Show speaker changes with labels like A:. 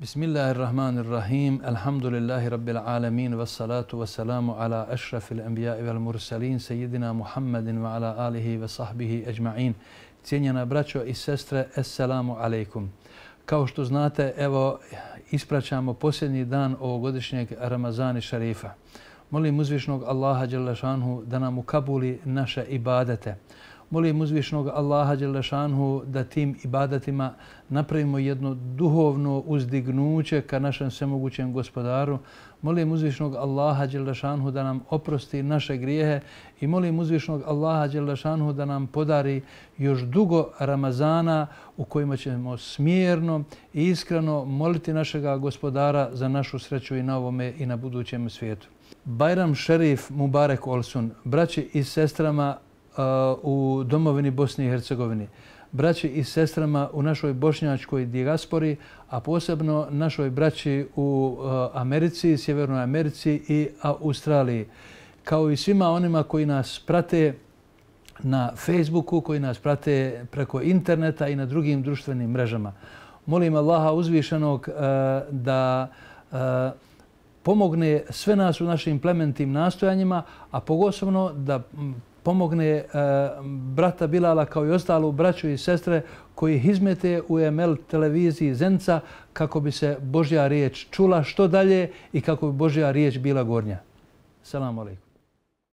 A: بسم الله الرحمن الرحيم salatu لله رب ala والصلاة والسلام على mursalin. الأنبياء والمرسلين سيدنا ala alihi آله sahbihi أجمعين Cijenjena braćo i sestre, assalamu alaikum. Kao što znate, evo, ispraćamo posljednji dan ovogodišnjeg Ramazani Šarifa. Molim uzvišnog Allaha Đalešanhu da nam ukabuli naše ibadete molim uzvišnog Allaha Đelešanhu da tim ibadatima napravimo jedno duhovno uzdignuće ka našem svemogućem gospodaru. Molim uzvišnog Allaha Đelešanhu da nam oprosti naše grijehe i molim uzvišnog Allaha Đelešanhu da nam podari još dugo Ramazana u kojima ćemo smjerno i iskreno moliti našega gospodara za našu sreću i na ovome i na budućem svijetu. Bajram Šerif Mubarek Olsun, braći i sestrama u domovini Bosne i Hercegovine. Braći i sestrama u našoj bošnjačkoj dijaspori, a posebno našoj braći u e, Americi, Sjevernoj Americi i Australiji. Kao i svima onima koji nas prate na Facebooku, koji nas prate preko interneta i na drugim društvenim mrežama. Molim Allaha uzvišenog e, da e, pomogne sve nas u našim implementim nastojanjima, a pogosobno da pomogne e, brata Bilala kao i ostalu braću i sestre koji izmete u ML televiziji Zenca kako bi se Božja riječ čula što dalje i kako bi Božja riječ bila gornja. Salam alaikum.